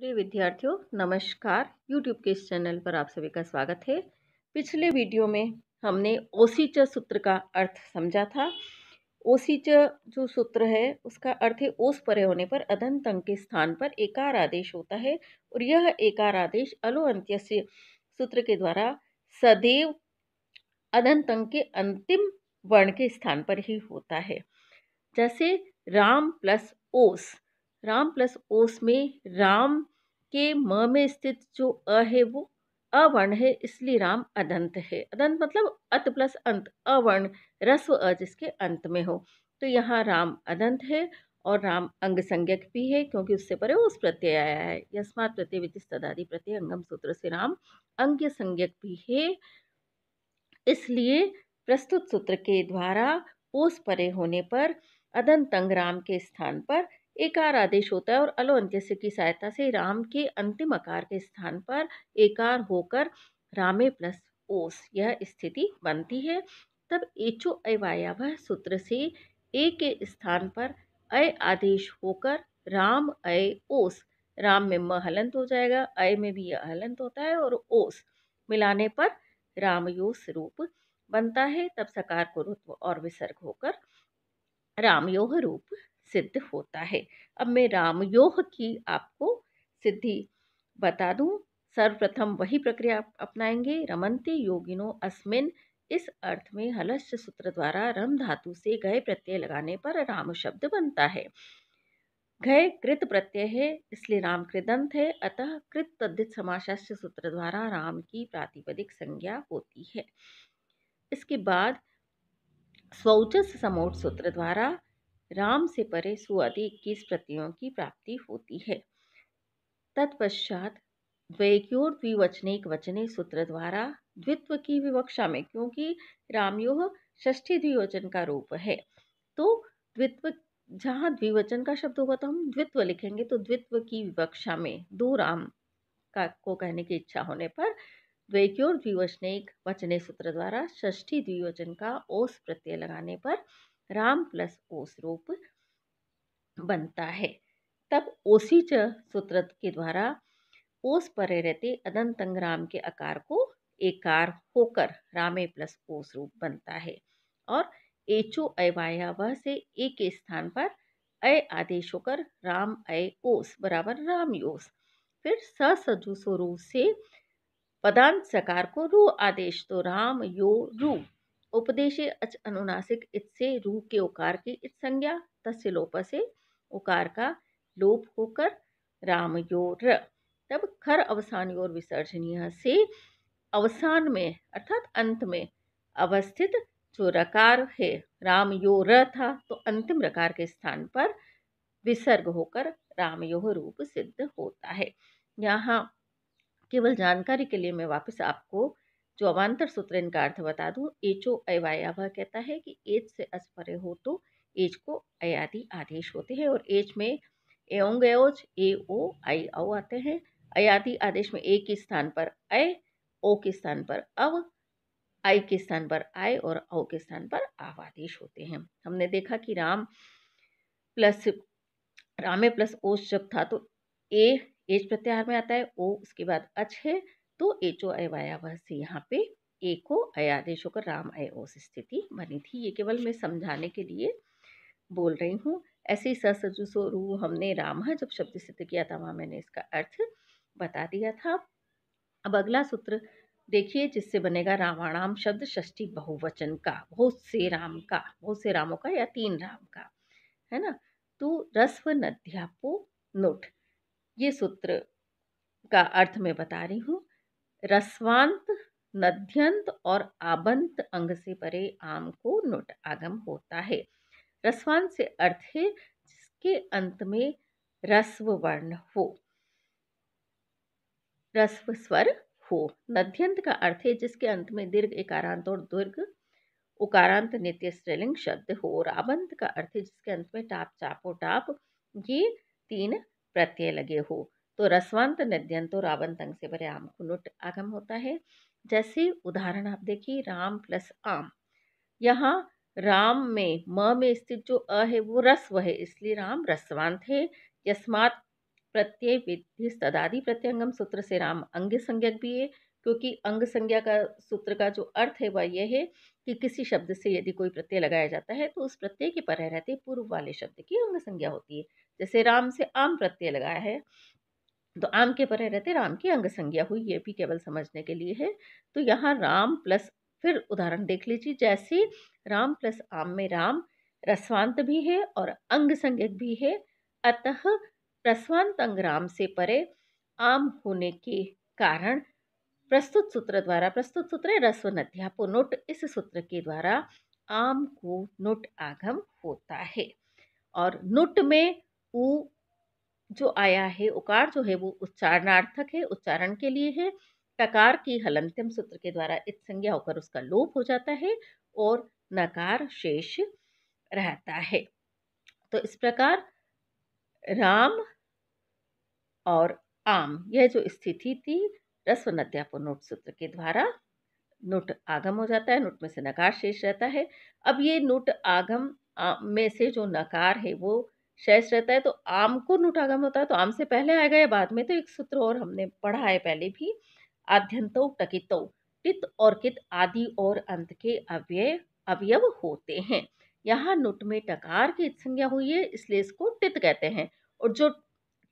प्रिय विद्यार्थियों नमस्कार YouTube के इस चैनल पर आप सभी का स्वागत है पिछले वीडियो में हमने ओसीच सूत्र का अर्थ समझा था ओसीच जो सूत्र है उसका अर्थ है ओस परे होने पर अधन तंग के स्थान पर एकार आदेश होता है और यह एकार आदेश अलो अंत्य सूत्र के द्वारा सदैव अधन तंग के अंतिम वर्ण के स्थान पर ही होता है जैसे राम प्लस ओस राम प्लस ओस में राम के म में स्थित जो अ है वो अवर्ण है इसलिए राम अदंत है अदंत मतलब अत प्लस अंत अवर्ण रस्व अ जिसके अंत में हो तो यहाँ राम अदंत है और राम अंग संज्ञक भी है क्योंकि उससे परे उस प्रत्यय आया है यस्मात प्रत्यय विधि तदादि प्रत्यय अंगम सूत्र से राम अंग संज्ञक भी है इसलिए प्रस्तुत सूत्र के द्वारा ओस परे होने पर अदंत अंग राम के स्थान पर एकार आदेश होता है और अलो अंत्यस्य की सहायता से राम के अंतिम आकार के स्थान पर एकार होकर रामे प्लस ओस यह स्थिति बनती है तब एचो अवायावह सूत्र से ए के स्थान पर अय आदेश होकर राम अय ओस राम में म हलंत हो जाएगा अय में भी यह हलंत होता है और ओस मिलाने पर रामयोस रूप बनता है तब सकार को रुत्व और विसर्ग होकर रामयोह रूप सिद्ध होता है अब मैं रामयोग की आपको सिद्धि बता दूं सर्वप्रथम वही प्रक्रिया अपनाएंगे रमंती योगिनो अस्मिन इस अर्थ में हलस्य सूत्र द्वारा रम धातु से गए प्रत्यय लगाने पर राम शब्द बनता है घय कृत प्रत्यय है इसलिए राम कृदंत है अतः कृत तद्धित समाशास्य सूत्र द्वारा राम की प्रातिपदिक संज्ञा होती है इसके बाद स्वौचस समोट सूत्र द्वारा राम से परे सुआदि इक्कीस प्रतियों की प्राप्ति होती है तत्पश्चात द्वैक्योर द्विवचने एक वचने सूत्र द्वारा द्वित्व की विवक्षा में क्योंकि रामयो षष्ठी द्विवचन का रूप है तो द्वित्व जहाँ द्विवचन का शब्द होगा तो हम द्वित्व लिखेंगे तो द्वित्व की विवक्षा में दो राम का को कहने की इच्छा होने पर द्वैक्योर द्विवचने एक वचने सूत्र द्वारा षष्ठी द्विवचन का ओस प्रत्यय लगाने पर राम प्लस ओस रूप बनता है तब ओसी च सूत्र के द्वारा ओस परे रहते अदंतंग राम के आकार को एकार होकर रामे प्लस ओस रूप बनता है और एचो अवाया वह से ए के स्थान पर अय आदेश होकर राम अय ओस बराबर राम योस फिर सजु स्वरूप से पदांत सकार को रू आदेश तो राम यो रू उपदेशे अच अनुनासिक इससे रू के उकार की इत संज्ञा तस्य लोप से उकार का लोप होकर राम योर तब खर अवसान योर विसर्जनीय से अवसान में अर्थात अंत में अवस्थित जो रकार है राम यो र था तो अंतिम रकार के स्थान पर विसर्ग होकर राम यो रूप सिद्ध होता है यहाँ केवल जानकारी के लिए मैं वापस आपको जो अवान्तर सूत्र इनका अर्थ बता दूँ एचो अवायाभा कहता है कि एच से अस्परे हो तो एच को अयादि आदेश होते हैं और एच में एंग एच ए ओ आई औ आते हैं अयादि आदेश में ए के स्थान पर अय ओ के स्थान पर अव आई के स्थान पर आय और औ के स्थान पर आव आदेश होते हैं हमने देखा कि राम प्लस रामे प्लस ओस जब था तो ए एज प्रत्याहार में आता है ओ उसके बाद अच है तो एचो से यहाँ पे एको अयादेश होकर राम अयोस स्थिति बनी थी ये केवल मैं समझाने के लिए बोल रही हूँ ऐसे ही ससजु स्वरू हमने राम जब शब्द सिद्ध किया था वहाँ मैंने इसका अर्थ बता दिया था अब अगला सूत्र देखिए जिससे बनेगा रामाणाम शब्द षष्ठी बहुवचन का बहुत से राम का बहुत से रामों का या तीन राम का है ना तो रस्व नध्यापो नोट ये सूत्र का अर्थ मैं बता रही हूँ रस्वांत नध्यंत और आबंत अंग से परे आम को नोट आगम होता है रस्वांत से अर्थ है जिसके अंत में रस्व वर्ण हो रस्व स्वर हो नध्यंत का अर्थ है जिसके अंत में दीर्घ एकारांत और दुर्ग उकारांत नित्य स्त्रीलिंग शब्द हो और आबंत का अर्थ है जिसके अंत में टाप चापो टाप ये तीन प्रत्यय लगे हो तो रसवंत नद्यंतो रावण तंग से भरे आम को लुट आगम होता है जैसे उदाहरण आप देखिए राम प्लस आम यहाँ राम में म में स्थित जो अ है वो रस्व है इसलिए राम रसवांत है यस्मात प्रत्यय विधि तदादि प्रत्यंगम सूत्र से राम अंग संज्ञक भी है क्योंकि अंग संज्ञा का सूत्र का जो अर्थ है वह यह है कि किसी शब्द से यदि कोई प्रत्यय लगाया जाता है तो उस प्रत्यय के पर रहते पूर्व वाले शब्द की अंग संज्ञा होती है जैसे राम से आम प्रत्यय लगाया है तो आम के परे रहते राम की अंग संज्ञा हुई ये भी केवल समझने के लिए है तो यहाँ राम प्लस फिर उदाहरण देख लीजिए जैसे राम प्लस आम में राम रसवांत भी है और अंग संज्ञक भी है अतः प्रस्वांत अंग राम से परे आम होने के कारण प्रस्तुत सूत्र द्वारा प्रस्तुत सूत्र रस्व नध्यापो नोट इस सूत्र के द्वारा आम को नोट आगम होता है और नोट में ऊ जो आया है उकार जो है वो उच्चारणार्थक है उच्चारण के लिए है टकार की हलंत्यम सूत्र के द्वारा इत संज्ञा होकर उसका लोप हो जाता है और नकार शेष रहता है तो इस प्रकार राम और आम यह जो स्थिति थी रस्व नद्यापुर नोट सूत्र के द्वारा नोट आगम हो जाता है नोट में से नकार शेष रहता है अब ये नोट आगम में से जो नकार है वो शेष रहता है तो आम को नुठागम होता है तो आम से पहले आएगा या बाद में तो एक सूत्र और हमने पढ़ा है पहले भी आध्यंतो टकितो टित और कित आदि और अंत के अव्यय अवयव होते हैं यहाँ नुट में टकार की संज्ञा हुई है इसलिए इसको टित कहते हैं और जो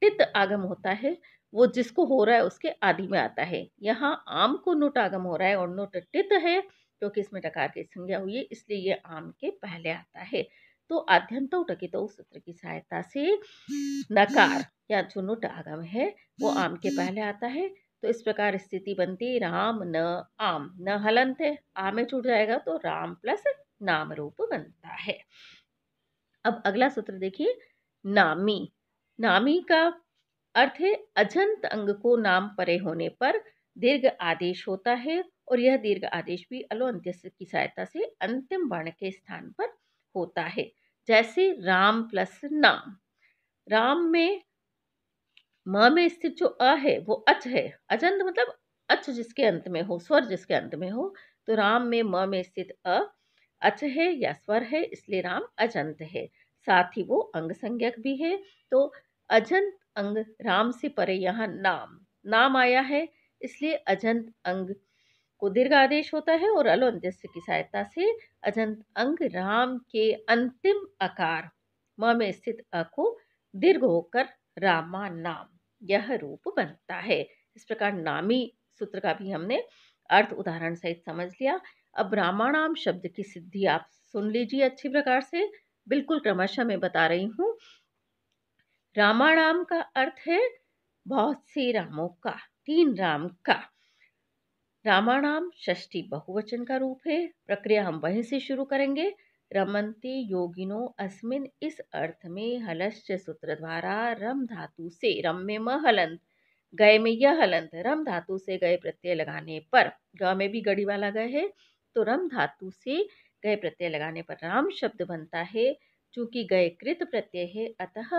टित आगम होता है वो जिसको हो रहा है उसके आदि में आता है यहाँ आम को नुट आगम हो रहा है और नुट टित है क्योंकि तो इसमें टकार की संज्ञा हुई है इसलिए ये आम के पहले आता है तो आद्यंतव तो, तो सूत्र की सहायता से नकार हम्म। या जो नुट आगम है वो हम्म, आम के हम्म। पहले आता है तो इस प्रकार स्थिति बनती राम न आम न हलंत है आमे छूट जाएगा तो राम प्लस नाम रूप बनता है अब अगला सूत्र देखिए नामी नामी का अर्थ है अजंत अंग को नाम परे होने पर दीर्घ आदेश होता है और यह दीर्घ आदेश भी अलो अंत्य की सहायता से अंतिम वर्ण के स्थान पर होता है जैसे राम प्लस नाम राम में म में स्थित जो अ है वो अच है अजंत मतलब अच जिसके अंत में हो स्वर जिसके अंत में हो तो राम में म में स्थित अ अच है या स्वर है इसलिए राम अजंत है साथ ही वो अंग संज्ञक भी है तो अजंत अंग राम से परे यहाँ नाम नाम आया है इसलिए अजंत अंग को दीर्घ आदेश होता है और अलोन्त्यस्य की सहायता से अजंत अंग राम के अंतिम आकार म में स्थित अ को दीर्घ होकर रामा नाम यह रूप बनता है इस प्रकार नामी सूत्र का भी हमने अर्थ उदाहरण सहित समझ लिया अब ब्राह्मणाम शब्द की सिद्धि आप सुन लीजिए अच्छी प्रकार से बिल्कुल क्रमशः मैं बता रही हूँ रामाणाम का अर्थ है बहुत से रामों का तीन राम का रामाणाम षष्ठी बहुवचन का रूप है प्रक्रिया हम वहीं से शुरू करेंगे रमनते योगिनो अस्मिन इस अर्थ में हलश्च सूत्र द्वारा रम धातु से रम में म हलंत गए में यह हलंत रम धातु से गए प्रत्यय लगाने पर ग में भी गड़ी वाला गए है तो रम धातु से गए प्रत्यय लगाने पर राम शब्द बनता है चूँकि गए कृत प्रत्यय है अतः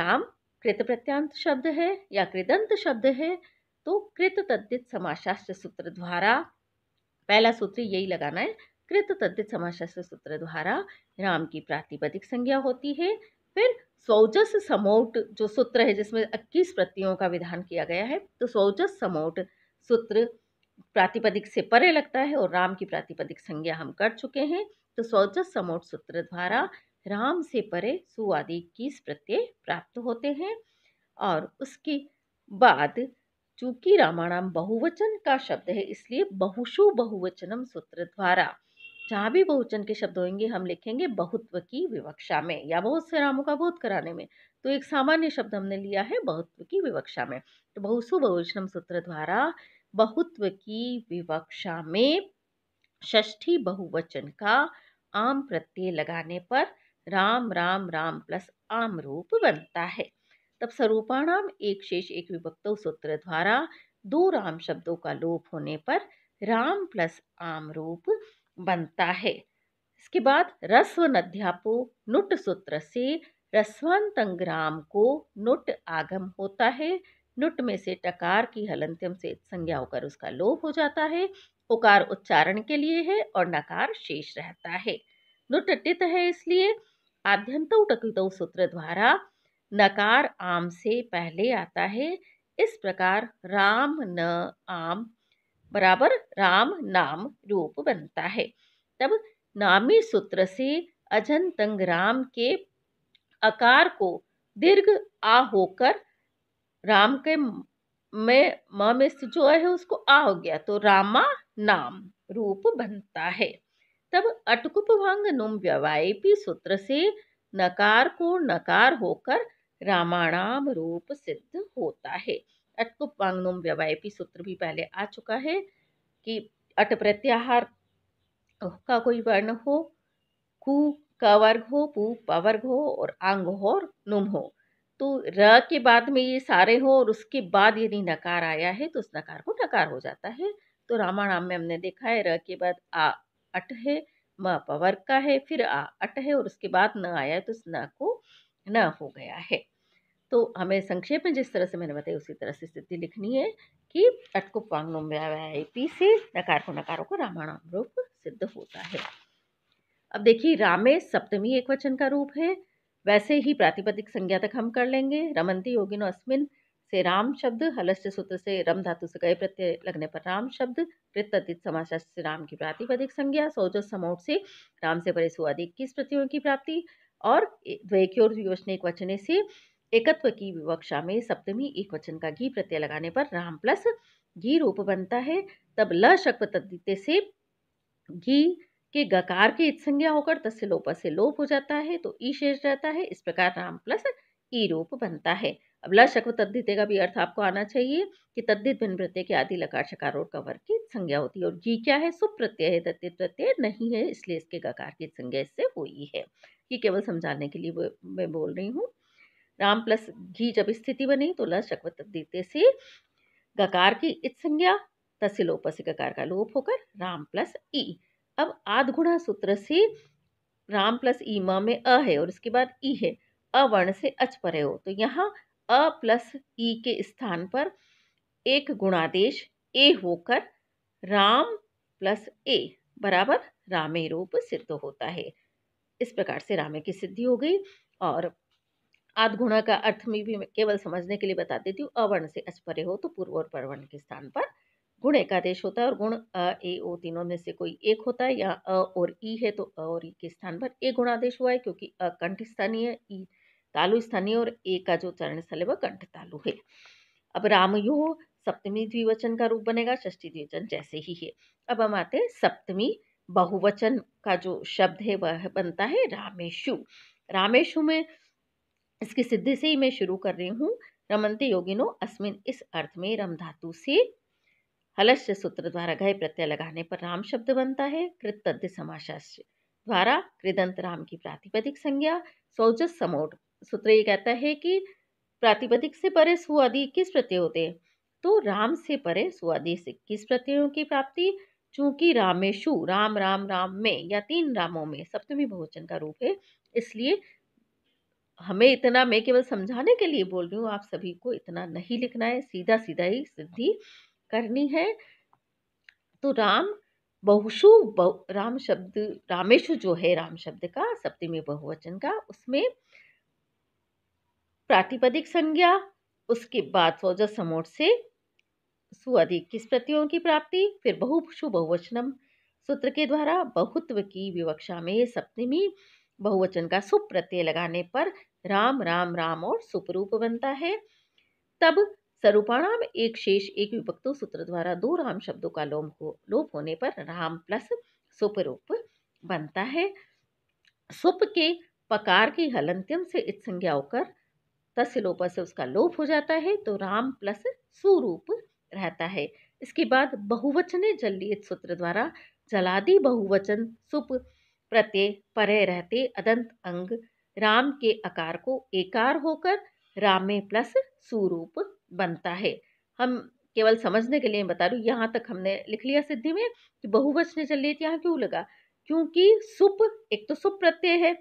राम कृत प्रत्यांत शब्द है या कृदंत शब्द है तो कृत तद्धित समाशास्त्र सूत्र द्वारा पहला सूत्र यही लगाना है कृत तद्धित समाशास्त्र सूत्र द्वारा राम की प्रातिपदिक संज्ञा होती है फिर सौजस समोट जो सूत्र है जिसमें 21 प्रतियों का विधान किया गया है तो सौजस समोट सूत्र प्रातिपदिक से परे लगता है और राम की प्रातिपदिक संज्ञा हम कर चुके हैं तो सौजस समोट सूत्र द्वारा राम से परे सुवादि इक्कीस प्रत्यय प्राप्त होते हैं और उसके बाद चूंकि रामायणाम बहुवचन का शब्द है इसलिए बहुशु बहुवचनम सूत्र द्वारा जहाँ भी बहुवचन के शब्द होंगे हम लिखेंगे बहुत्व की विवक्षा में या बहुत से रामों का बोध कराने में तो एक सामान्य शब्द हमने लिया है बहुत्व की विवक्षा में तो बहुसु बहुवचनम सूत्र द्वारा बहुत्व की विवक्षा में षष्ठी बहुवचन का आम प्रत्यय लगाने पर राम राम राम प्लस आम रूप बनता है तब स्वरूपाणाम एक शेष एक विभक्त सूत्र द्वारा दो राम शब्दों का लोप होने पर राम प्लस आम रूप बनता है इसके बाद रस्व नध्यापो नुट सूत्र से रस्वांतंग राम को नुट आगम होता है नुट में से टकार की हलंत्यम से संज्ञा होकर उसका लोप हो जाता है उकार उच्चारण के लिए है और नकार शेष रहता है नुट टित है इसलिए आद्यंत टकित सूत्र द्वारा नकार आम से पहले आता है इस प्रकार राम न आम बराबर राम नाम रूप बनता है तब नामी सूत्र से अजन तंग राम के आकार को दीर्घ आ होकर राम के में म जो है उसको आ हो गया तो रामा नाम रूप बनता है तब भंग नुम व्यवायपी सूत्र से नकार को नकार होकर रामायणाम रूप सिद्ध होता है अटकुपांगनुम व्यवायपी सूत्र भी पहले आ चुका है कि अट प्रत्याहार का कोई वर्ण हो कु का वर्ग हो पु पवर्ग हो और आंग हो और नुम हो तो र के बाद में ये सारे हो और उसके बाद यदि नकार आया है तो उस नकार को नकार हो जाता है तो रामायणाम में हमने देखा है र के बाद आ अट है म पवर्ग का है फिर आ अट है और उसके बाद न आया तो उस न को न हो गया है तो हमें संक्षेप में जिस तरह से मैंने बताया उसी तरह से स्थिति लिखनी है कि अट को से नकार को नकारों को रामायण रूप सिद्ध होता है अब देखिए रामे सप्तमी एक वचन का रूप है वैसे ही प्रातिपदिक संज्ञा तक हम कर लेंगे रमंती योगिनो अस्मिन से राम शब्द हलस्य सूत्र से रम धातु से गए प्रत्यय लगने पर राम शब्द प्रत्यतित समाचार से राम की प्रातिपदिक संज्ञा सौज समोट से राम से परे सुधिक किस प्रत्ययों की प्राप्ति और द्वैक्योर योजना एक वचने से एकत्व की विवक्षा में सप्तमी एक वचन का घी प्रत्यय लगाने पर राम प्लस घी रूप बनता है तब ल शक्व तद्दीते से घी के गकार के संज्ञा होकर तस्य लोप से लोप हो जाता है तो ई शेष रहता है इस प्रकार राम प्लस ई रूप बनता है अब ल शक्व तद्धिते का भी अर्थ आपको आना चाहिए कि तद्धित भिन्न प्रत्यय के आदि लकार शकारोड का वर्ग की संज्ञा होती है और घी क्या है सुप प्रत्यय है तद्धित प्रत्यय नहीं है इसलिए इसके गकार की संज्ञा इससे हुई है ये केवल समझाने के लिए मैं बोल रही हूँ राम प्लस घी जब स्थिति बनी तो ल शक्वत दीते से गकार की इत संज्ञा तस्लोप से गकार का लोप होकर राम प्लस ई अब आधगुणा सूत्र से राम प्लस ई म में अ है और इसके बाद ई है अवर्ण से अच पर हो तो यहाँ अ प्लस ई के स्थान पर एक गुणादेश ए होकर राम प्लस ए बराबर रामे रूप सिद्ध होता है इस प्रकार से रामे की सिद्धि हो गई और आधगुणा का अर्थ में भी मैं केवल समझने के लिए बता देती हूँ अवर्ण से अस्परे हो तो पूर्व और परवर्ण के स्थान पर गुण एकादेश होता है और गुण अ ए ओ तीनों में से कोई एक होता है यहाँ अ और ई है तो अ और ई के स्थान पर ए गुणादेश हुआ है क्योंकि अ कंठ स्थानीय ई तालु स्थानीय और ए का जो चरण स्थल है वह कंठ तालु है अब यो सप्तमी द्विवचन का रूप बनेगा षष्ठी द्विवचन जैसे ही है अब हम आते हैं सप्तमी बहुवचन का जो शब्द है वह बनता है रामेशु रामेशु में इसकी सिद्धि से ही मैं शुरू कर रही हूँ रमनते योगिनो अस्मिन इस अर्थ में रम धातु से हलश्च सूत्र द्वारा गए प्रत्यय लगाने पर राम शब्द बनता है कृत तद्य समाशास्य द्वारा कृदंत राम की प्रातिपदिक संज्ञा सौजस समोट सूत्र ये कहता है कि प्रातिपदिक से परे सुआदि किस प्रत्यय होते तो राम से परे सुआदि से किस प्रत्ययों की प्राप्ति चूंकि रामेशु राम राम राम में या तीन रामों में सप्तमी बहुवचन का रूप है इसलिए हमें इतना मैं केवल समझाने के लिए बोल रही हूँ आप सभी को इतना नहीं लिखना है सीधा सीधा ही सिद्धि करनी है तो राम बहुशु बहु, राम शब्द रामेशु जो है राम शब्द का सप्तमी बहुवचन का उसमें प्रातिपदिक संज्ञा उसके बाद सौजा समोट से सुअधिक किस प्रतियों की प्राप्ति फिर बहुशु बहुवचनम सूत्र के द्वारा बहुत्व की विवक्षा में सप्तमी बहुवचन का सुप प्रत्यय लगाने पर राम राम राम और सुपरूप बनता है तब सरूपाणाम एक शेष एक विभक्तो सूत्र द्वारा दो राम शब्दों का लोप हो लोप होने पर राम प्लस सुपरूप बनता है सुप के पकार की हलंत्यम से इत संज्ञा होकर लोप से उसका लोप हो जाता है तो राम प्लस सुरूप रहता है इसके बाद बहुवचने जल्दी सूत्र द्वारा जलादि बहुवचन सुप प्रत्यय परे रहते अदंत अंग राम के आकार को एकार होकर रामे प्लस सुरूप बनता है हम केवल समझने के लिए बता रू यहाँ तक हमने लिख लिया सिद्धि में कि बहुवचन चल रही थी यहाँ क्यों लगा क्योंकि सुप एक तो सुप प्रत्यय है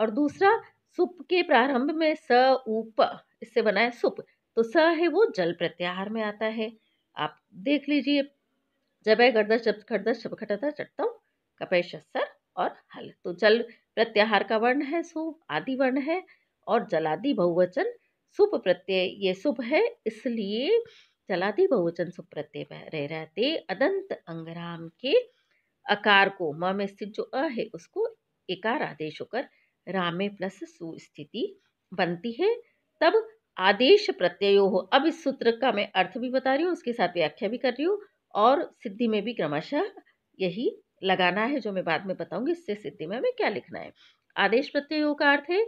और दूसरा सुप के प्रारंभ में स उप इससे बना है सुप तो स है वो जल प्रत्याहार में आता है आप देख लीजिए जब है गर्दा शब्द खड़दा शब खटता चटता कपय सर और हल तो जल प्रत्याहार का वर्ण है सु आदि वर्ण है और जलादि बहुवचन सुप प्रत्यय ये शुभ है इसलिए जलादि बहुवचन सुप प्रत्यय रह रहते अदंत अंगराम के अकार को म में स्थित जो अ है उसको एकार आदेश होकर रामे प्लस सु स्थिति बनती है तब आदेश प्रत्ययो हो अब इस सूत्र का मैं अर्थ भी बता रही हूँ उसके साथ व्याख्या भी कर रही हूँ और सिद्धि में भी क्रमशः यही लगाना है जो मैं बाद में बताऊंगी इससे सिद्धि में हमें क्या लिखना है आदेश प्रत्ययों का अर्थ है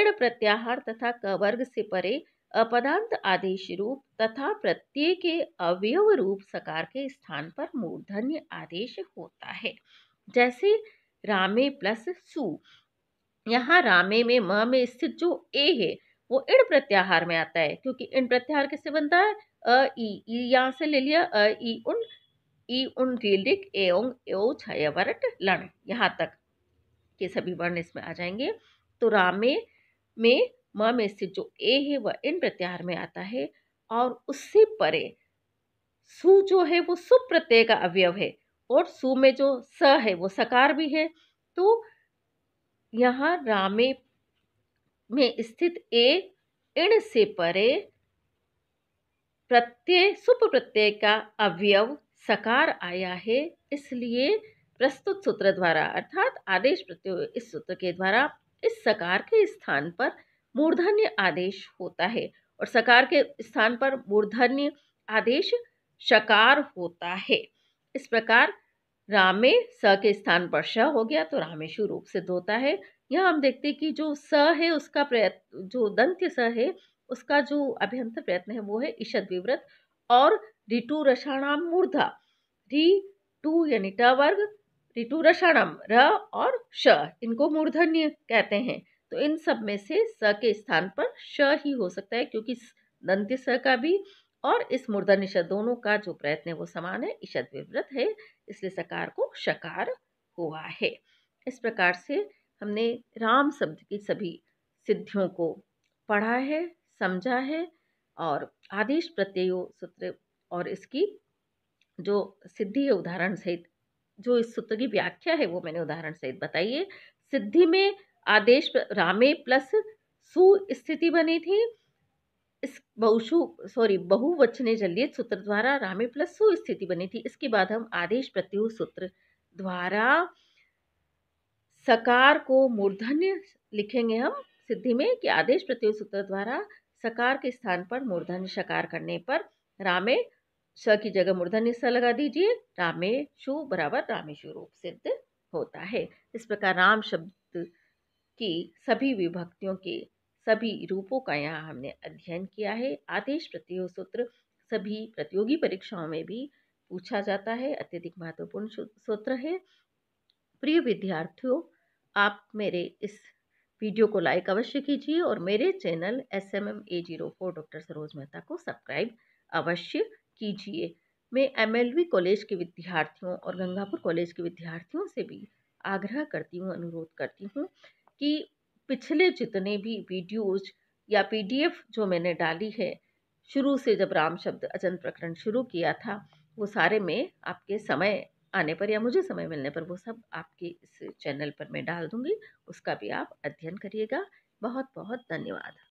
इण प्रत्याहार तथा क वर्ग से परे अपदांत आदेश रूप तथा प्रत्यय के अवयव रूप सकार के स्थान पर मूर्धन्य आदेश होता है जैसे रामे प्लस सु यहाँ रामे में म में स्थित जो ए है वो इण प्रत्याहार में आता है क्योंकि इण प्रत्याहार किससे बनता है अ ई यहाँ से ले लिया अ ई उन ई उन रिलिक एओं एओ छयवरट लण यहाँ तक के सभी वर्ण इसमें आ जाएंगे तो रामे में म में स्थित जो ए है वह इन प्रत्याहार में आता है और उससे परे सु जो है वो सु प्रत्यय का अवयव है और सु में जो स है वो सकार भी है तो यहाँ रामे में स्थित ए इण से परे प्रत्यय सुप प्रत्यय का अवयव सकार आया है इसलिए प्रस्तुत सूत्र द्वारा अर्थात आदेश प्रत्यय इस सूत्र के द्वारा इस सकार के स्थान पर मूर्धन्य आदेश होता है और सकार के स्थान पर मूर्धन्य आदेश शकार होता है इस प्रकार रामे स के स्थान पर श हो गया तो रामेशु रूप सिद्ध होता है यहाँ हम देखते हैं कि जो स है उसका प्रयत्न जो दंत्य स है उसका जो अभ्यंतर प्रयत्न है वो है ईषद विव्रत और ऋतु रसाणाम मूर्धा री टू यानी ट वर्ग ऋतु रसाणाम र और श इनको मूर्धन्य कहते हैं तो इन सब में से स के स्थान पर श ही हो सकता है क्योंकि दंत्य स का भी और इस मूर्धन्य श दोनों का जो प्रयत्न है वो समान है ईषद विवृत है इसलिए सकार को शकार हुआ है इस प्रकार से हमने राम शब्द की सभी सिद्धियों को पढ़ा है समझा है और आदेश प्रत्ययों सूत्र और इसकी जो सिद्धि है उदाहरण सहित जो इस सूत्र की व्याख्या है वो मैंने उदाहरण सहित बताई है सिद्धि में आदेश रामे प्लस सु स्थिति बनी थी इस बहुशु सॉरी बहुवचने जल्दी सूत्र द्वारा रामे प्लस सु स्थिति बनी थी इसके बाद हम आदेश प्रत्यु सूत्र द्वारा सकार को मूर्धन्य लिखेंगे हम सिद्धि में कि आदेश प्रत्यु सूत्र द्वारा सकार के स्थान पर मूर्धन्य सकार करने पर रामे स की जगह मूर्धन निस्सा लगा दीजिए रामेशु बराबर रामेशु रूप सिद्ध होता है इस प्रकार राम शब्द की सभी विभक्तियों के सभी रूपों का यहाँ हमने अध्ययन किया है आदेश प्रत्यय सूत्र सभी प्रतियोगी परीक्षाओं में भी पूछा जाता है अत्यधिक महत्वपूर्ण सूत्र है प्रिय विद्यार्थियों आप मेरे इस वीडियो को लाइक अवश्य कीजिए और मेरे channel S M M A zero four doctor Saroj Mehta को सब्सक्राइब अवश्य कीजिए मैं एमएलवी कॉलेज के विद्यार्थियों और गंगापुर कॉलेज के विद्यार्थियों से भी आग्रह करती हूँ अनुरोध करती हूँ कि पिछले जितने भी वीडियोज या पीडीएफ जो मैंने डाली है शुरू से जब राम शब्द अजन प्रकरण शुरू किया था वो सारे में आपके समय आने पर या मुझे समय मिलने पर वो सब आपके इस चैनल पर मैं डाल दूँगी उसका भी आप अध्ययन करिएगा बहुत बहुत धन्यवाद